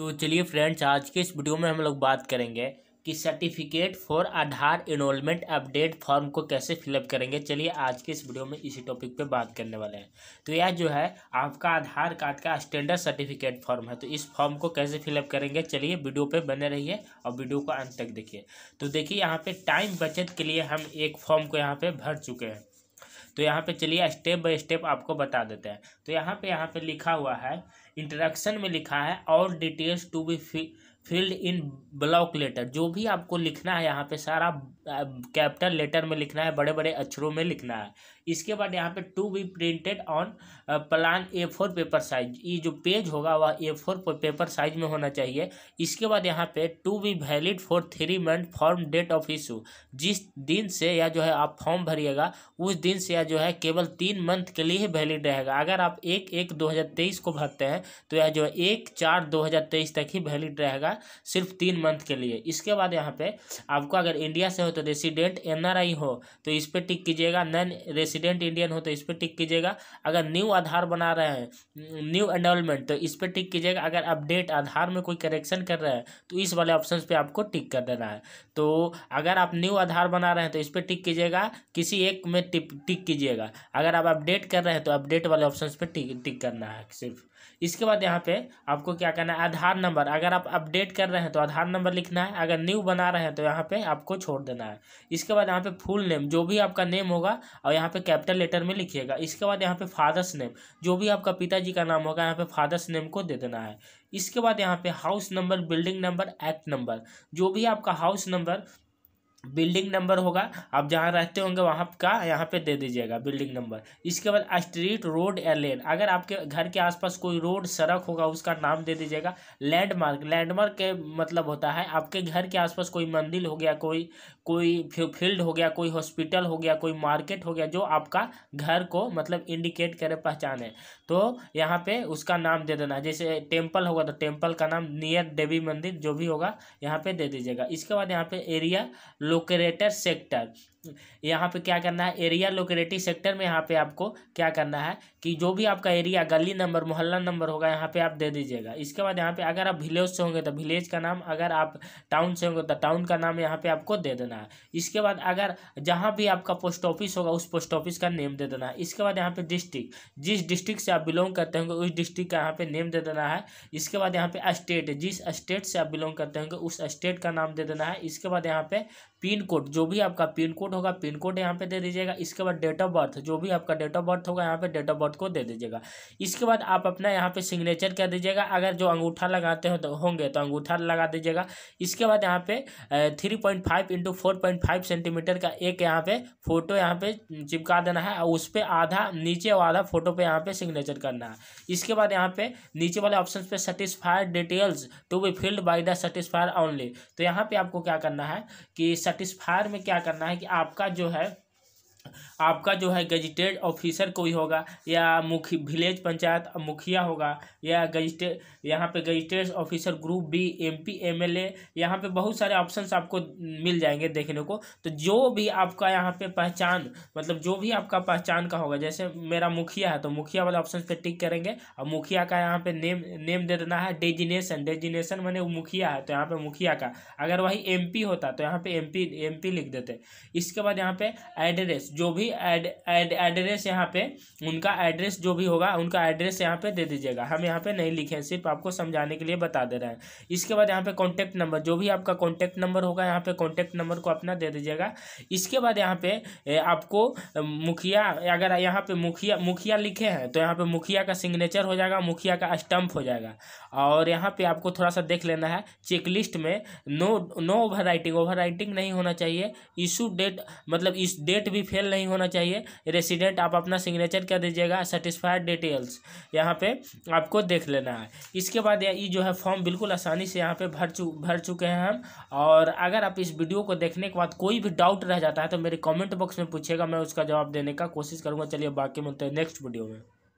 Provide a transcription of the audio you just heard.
तो चलिए फ्रेंड्स आज के इस वीडियो में हम लोग बात करेंगे कि certificate for Aadhaar enrolment update form को कैसे फिलअप करेंगे चलिए आज के इस वीडियो में इसी टॉपिक पे बात करने वाले हैं तो यह जो है आपका आधार कार्ड का स्टैंडर्ड सर्टिफिकेट फॉर्म है तो इस फॉर्म को कैसे फिलअप करेंगे चलिए वीडियो पे बने रहिए और वीडियो को अंत तक देखिए तो देखिए यहाँ पर टाइम बचत के लिए हम एक फॉर्म को यहाँ पर भर चुके हैं तो यहाँ पे चलिए स्टेप बाय स्टेप आपको बता देते हैं तो यहाँ पे यहाँ पे लिखा हुआ है इंट्रोडक्शन में लिखा है और details to be filled in block letter जो भी आपको लिखना है यहाँ पे सारा कैपिटल लेटर में लिखना है बड़े बड़े अक्षरों में लिखना है इसके बाद यहाँ पे to be printed on plain A four paper size ये जो पेज होगा वह ए फोर पेपर साइज में होना चाहिए इसके बाद यहाँ पे to be valid for three month from date of issue जिस दिन से या जो है आप फॉर्म भरिएगा उस दिन से या जो है केवल तीन मंथ के लिए ही वैलिड रहेगा अगर आप एक एक दो को भरते हैं तो यह जो है एक चार दो तक ही वैलिड रहेगा होगा सिर्फ तीन मंथ के लिए इसके बाद यहाँ पे आपको अगर इंडिया से हो तो रेसिडेंट एनआरआई हो तो इस पर टिक कीजिएगा नन रेसिडेंट इंडियन हो तो इस पर टिक कीजिएगा अगर न्यू आधार बना रहे हैं न्यू एनरोलमेंट तो इस पर टिक कीजिएगा अगर अपडेट आधार में कोई करेक्शन कर रहे हैं तो इस वाले ऑप्शन पर आपको टिक कर देना है तो अगर आप न्यू आधार बना रहे हैं तो इस पर टिक कीजिएगा किसी एक में टिक टिक कीजिएगा अगर आप अपडेट कर रहे हैं तो अपडेट वाले ऑप्शन पर टिक टिक करना है सिर्फ इसके बाद यहाँ पे आपको क्या करना है आधार नंबर अगर आप अपडेट कर रहे हैं तो आधार नंबर लिखना है अगर न्यू बना रहे हैं तो यहाँ पे आपको छोड़ देना है इसके बाद यहाँ पे फुल नेम जो भी आपका नेम होगा और यहाँ पे कैपिटल लेटर में लिखिएगा इसके बाद यहाँ पे फादर्स नेम जो भी आपका पिताजी का नाम होगा यहाँ पे फादर्स नेम को दे देना है इसके बाद यहाँ पे house number building number act number जो भी आपका हाउस नंबर बिल्डिंग नंबर होगा आप जहाँ रहते होंगे वहाँ का यहाँ पे दे दीजिएगा बिल्डिंग नंबर इसके बाद स्ट्रीट रोड या लेन अगर आपके घर के आसपास कोई रोड सड़क होगा उसका नाम दे दीजिएगा लैंडमार्क लैंडमार्क के मतलब होता है आपके घर के आसपास कोई मंदिर हो गया कोई कोई फील्ड हो गया कोई हॉस्पिटल हो गया कोई मार्केट हो गया जो आपका घर को मतलब इंडिकेट करे पहचाने तो यहाँ पे उसका नाम दे देना जैसे टेम्पल होगा तो टेम्पल का नाम नियर देवी मंदिर जो भी होगा यहाँ पर दे दीजिएगा इसके बाद यहाँ पे एरिया लोकरेटर सेक्टर यहाँ पे क्या करना है एरिया लोकेलिटी सेक्टर में यहाँ पे आपको क्या करना है कि जो भी आपका एरिया गली नंबर मोहल्ला नंबर होगा यहाँ पे आप दे दीजिएगा इसके बाद यहाँ पे अगर आप विलेज से होंगे तो विलेज का नाम अगर आप टाउन से होंगे तो टाउन का नाम यहाँ पे आपको दे देना है इसके बाद अगर जहाँ भी आपका पोस्ट ऑफिस होगा उस पोस्ट ऑफिस का नेम दे देना है इसके बाद यहाँ पे डिस्ट्रिक्ट जिस डिस्ट्रिक्ट से आप बिलोंग करते होंगे उस डिस्ट्रिक्ट का यहाँ पर नेम दे देना है इसके बाद यहाँ पे स्टेट जिस स्टेट से आप बिलोंग करते होंगे उस स्टेट का नाम दे देना है इसके बाद यहाँ पे पिन कोड जो भी आपका पिन कोड कोड होगा पिन कोड यहाँ पे दे दीजिएगा इसके बाद डेट ऑफ बर्थ जो भी आपका डेट ऑफ बर्थ होगा यहाँ पे डेट ऑफ बर्थ को दे दीजिएगा इसके बाद आप अपना यहाँ पे सिग्नेचर कर दीजिएगा अगर जो अंगूठा लगाते हो तो होंगे तो अंगूठा लगा दीजिएगा इसके बाद यहाँ पे three point five into four point five centimetre का एक यहाँ पे फोटो यहाँ पे चिपका देना है और उस पर आधा नीचे और आधा फोटो पे यहाँ पे सिग्नेचर करना है इसके बाद यहाँ पे नीचे वाले ऑप्शन पे satisfied details to be filled by the satisfier only तो यहाँ पे आपको क्या करना है कि सेटिस्फायर में क्या करना है कि आप आपका जो है आपका जो है गजिटेड ऑफिसर कोई होगा या मुखी विलेज पंचायत मुखिया होगा या गजिटे यहाँ पे gazetted officer group B MP MLA यहाँ पे बहुत सारे ऑप्शंस आपको मिल जाएंगे देखने को तो जो भी आपका यहाँ पे पहचान मतलब जो भी आपका पहचान का होगा जैसे मेरा मुखिया है तो मुखिया वाले ऑप्शन पर टिक करेंगे और मुखिया का यहाँ पर नेम नेम दे देना है डेजिनेशन डेजिनेशन मैंने मुखिया है तो यहाँ पर मुखिया का अगर वही एम होता तो यहाँ पर एम पी लिख देते इसके बाद यहाँ पर एड्रेस जो भी एड एड्रेस यहाँ पे उनका एड्रेस जो भी होगा उनका एड्रेस यहाँ पे दे दीजिएगा हम यहाँ पे नहीं लिखे सिर्फ आपको समझाने के लिए बता दे रहे हैं इसके बाद यहाँ पे कॉन्टैक्ट नंबर जो भी आपका कॉन्टैक्ट नंबर होगा यहाँ पे कॉन्टैक्ट नंबर को अपना दे दीजिएगा इसके बाद यहाँ पे आपको मुखिया अगर यहाँ पे मुखिया मुखिया लिखे हैं तो यहाँ पे मुखिया का सिग्नेचर हो जाएगा मुखिया का स्टम्प हो जाएगा और यहाँ पे आपको थोड़ा सा देख लेना है चेकलिस्ट में no no over writing over writing नहीं होना चाहिए इशू डेट मतलब इस डेट भी फेल नहीं होना होना चाहिए रेसिडेंट आप अपना सिग्नेचर क्या दीजिएगा सर्टिस्फाइड डिटेल्स यहाँ पे आपको देख लेना है इसके बाद ये जो है फॉर्म बिल्कुल आसानी से यहाँ पे भर चु भर चुके हैं हम और अगर आप इस वीडियो को देखने के बाद कोई भी डाउट रह जाता है तो मेरे कॉमेंट बॉक्स में पूछेगा मैं उसका जवाब देने का कोशिश करूँगा चलिए बाकी मिलते हैं नेक्स्ट वीडियो में